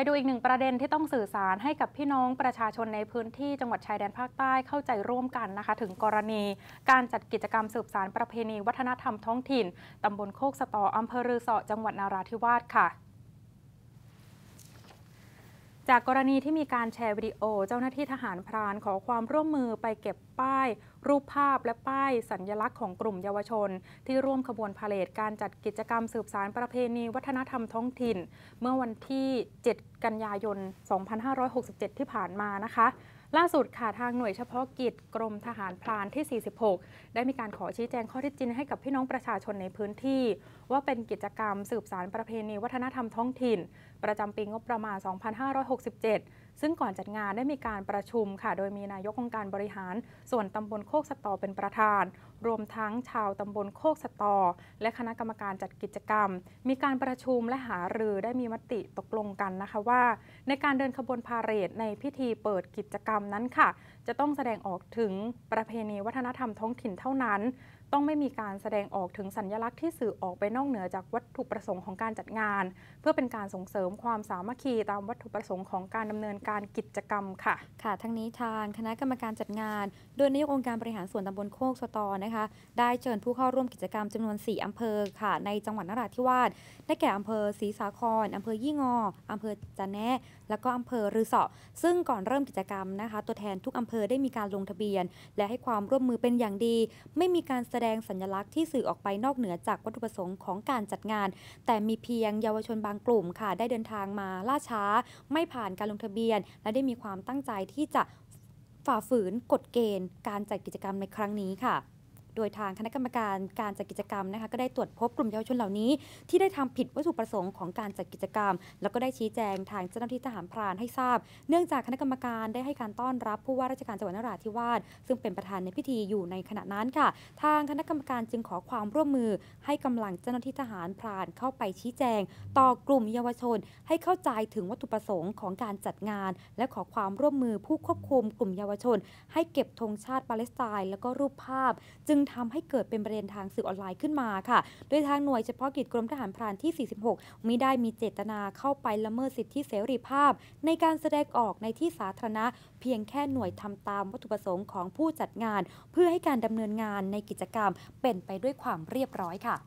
ไปดูอีกหนึ่งประเด็นที่ต้องสื่อสารให้กับพี่น้องประชาชนในพื้นที่จังหวัดชายแดนภาคใต้เข้าใจร่วมกันนะคะ ถึงกรณีการจัดกิจกรรมสืบสารประเพณีวัฒนธรรมท้องถิ่น ตำบลโคกสตออำเภอรือเสาะจังหวัดนาราธิวาสค่ะจากกรณีที่มีการแชร์วิดีโอเจ้าหน้าที่ทหารพรานขอความร่วมมือไปเก็บป้าย รูปภาพและป้ายสัญญลักษณ์ของกลุ่มเยาวชนที่ร่วมขบวนพาเลทการจัดกิจกรรมสืบสารประเพณีวัฒนธรรมท้องถิ่น เมื่อวันที่ 7 กันยายน 2567 ที่ผ่านมานะคะ ล่าสุดค่ะทางหน่วยเฉพาะกิจกรมทหารพรานที่ 46 ได้มีการขอชี้แจงข้อที่จริงให้กับพี่น้องประชาชนในพื้นที่ ว่าเป็นกิจกรรมสืบสารประเพณีวัฒนธรรมท้องถิ่นประจำปีงบประมาณ 2567 ซึ่งก่อนจัดงานได้มีการประชุมค่ะ โดยมีนายกองค์การบริหารส่วนตำบลโคกสตอเป็นประธาน รวมทั้งชาวตำบลโคกสตอ และคณะกรรมการจัดกิจกรรม มีการประชุมและหารือได้มีมติตกลงกันนะคะว่า ในการเดินขบวนพาเหรดในพิธีเปิดกิจกรรมนั้นค่ะ จะต้องแสดงออกถึงประเพณีวัฒนธรรมท้องถิ่นเท่านั้นต้องไม่มีการแสดงออกถึงสัญลักษณ์ที่สื่อออกไปนอกเหนือจากวัตถุประสงค์ของการจัดงาน เพื่อเป็นการส่งเสริมความสามัคคีตามวัตถุประสงค์ของการดำเนินการกิจกรรมค่ะ ค่ะ ทั้งนี้ทางคณะกรรมการจัดงาน โดยนายกองค์การบริหารส่วนตำบลโคกสตอ นะคะ ได้เชิญผู้เข้าร่วมกิจกรรมจำนวน 4อำเภอค่ะในจังหวัดนราธิวาส ได้แก่อำเภอศรีสาคร อำเภอยี่งออำเภอจันแนะแล้วก็อำเภอรือเสาะ ซึ่งก่อนเริ่มกิจกรรมนะคะ ตัวแทนทุกอำเภอได้มีการลงทะเบียน และให้ความร่วมมือเป็นอย่างดี ไม่มีการแสแสดงสัญลักษณ์ที่สื่อออกไปนอกเหนือจากวัตถุประสงค์ของการจัดงาน แต่มีเพียงเยาวชนบางกลุ่มค่ะ ได้เดินทางมาล่าช้า ไม่ผ่านการลงทะเบียน และได้มีความตั้งใจที่จะฝ่าฝืนกฎเกณฑ์ การจัดกิจกรรมในครั้งนี้ค่ะโดยทางคณะกรรมการการจัดกิจกรรมนะคะก็ได้ตรวจพบกลุ่มเยาวชนเหล่านี้ที่ได้ทำผิดวัตถุประสงค์ของการจัดกิจกรรม แล้วก็ได้ชี้แจงทางเจ้าหน้าที่ทหารพรานให้ทราบ เนื่องจากคณะกรรมการได้ให้การต้อนรับ ผู้ว่าราชการจังหวัดนราธิวาสซึ่งเป็นประธานในพิธีอยู่ในขณะนั้นค่ะ ทางคณะกรรมการจึงขอความร่วมมือ ให้กำลังเจ้าหน้าที่ทหารพราน เข้าไปชี้แจง ต่อกลุ่มเยาวชน ให้เข้าใจถึงวัตถุประสงค์ของการจัดงานและขอความร่วมมือ ผู้ควบคุมกลุ่มเยาวชน ให้เก็บธงชาติปาเลสไตน์ แล้วก็รูปภาพจึงงทำให้เกิดเป็นประเด็นทางสื่อออนไลน์ขึ้นมาค่ะ โดยทางหน่วยเฉพาะกิจกรมทหารพรานที่ 46มิได้มีเจตนาเข้าไปละเมิดสิทธิเสรีภาพ ในการแสดงออกในที่สาธารณะ เพียงแค่หน่วยทำตามวัตถุประสงค์ของผู้จัดงาน เพื่อให้การดำเนินงานในกิจกรรมเป็นไปด้วยความเรียบร้อยค่ะ